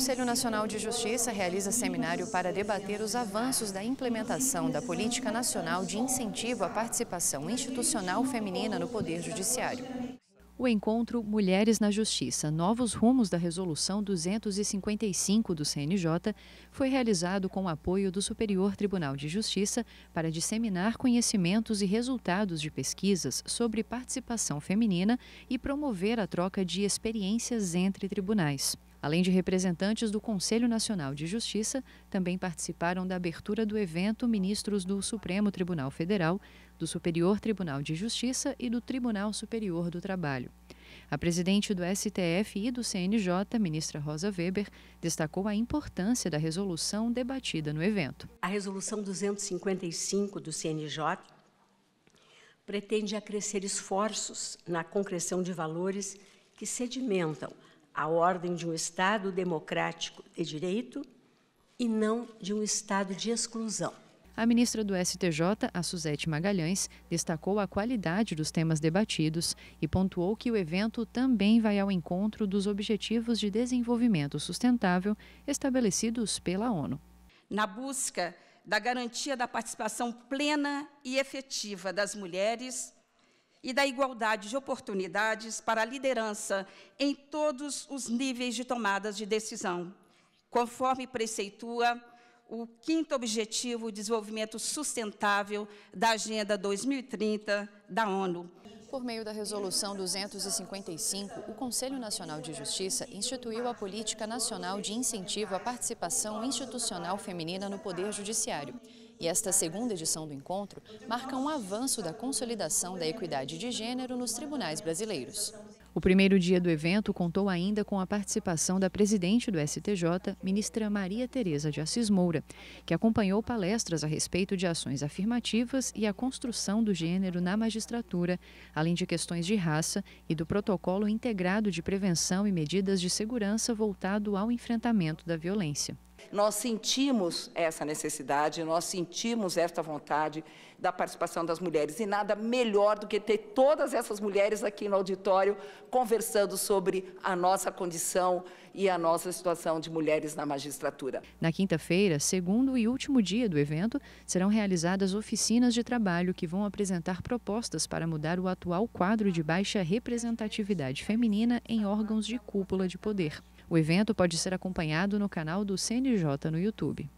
Conselho Nacional de Justiça realiza seminário para debater os avanços da implementação da Política Nacional de Incentivo à Participação Institucional Feminina no Poder Judiciário. O encontro Mulheres na Justiça Novos Rumos da Resolução 255 do CNJ foi realizado com o apoio do Superior Tribunal de Justiça para disseminar conhecimentos e resultados de pesquisas sobre participação feminina e promover a troca de experiências entre tribunais. Além de representantes do Conselho Nacional de Justiça, também participaram da abertura do evento ministros do Supremo Tribunal Federal, do Superior Tribunal de Justiça e do Tribunal Superior do Trabalho. A presidente do STF e do CNJ, ministra Rosa Weber, destacou a importância da resolução debatida no evento. A resolução 255 do CNJ pretende acrescer esforços na concreção de valores que sedimentam a ordem de um Estado democrático de direito e não de um Estado de exclusão. A ministra do STJ, a Suzete Magalhães, destacou a qualidade dos temas debatidos e pontuou que o evento também vai ao encontro dos Objetivos de Desenvolvimento Sustentável estabelecidos pela ONU. Na busca da garantia da participação plena e efetiva das mulheres e da igualdade de oportunidades para a liderança em todos os níveis de tomadas de decisão, conforme preceitua o quinto objetivo de desenvolvimento sustentável da Agenda 2030 da ONU. Por meio da Resolução 255, o Conselho Nacional de Justiça instituiu a Política Nacional de Incentivo à Participação Institucional Feminina no Poder Judiciário. E esta segunda edição do encontro marca um avanço da consolidação da equidade de gênero nos tribunais brasileiros. O primeiro dia do evento contou ainda com a participação da presidente do STJ, ministra Maria Tereza de Assis Moura, que acompanhou palestras a respeito de ações afirmativas e a construção do gênero na magistratura, além de questões de raça e do protocolo integrado de prevenção e medidas de segurança voltado ao enfrentamento da violência. Nós sentimos essa necessidade, nós sentimos esta vontade da participação das mulheres. E nada melhor do que ter todas essas mulheres aqui no auditório conversando sobre a nossa condição e a nossa situação de mulheres na magistratura. Na quinta-feira, segundo e último dia do evento, serão realizadas oficinas de trabalho que vão apresentar propostas para mudar o atual quadro de baixa representatividade feminina em órgãos de cúpula de poder. O evento pode ser acompanhado no canal do CNJ no YouTube.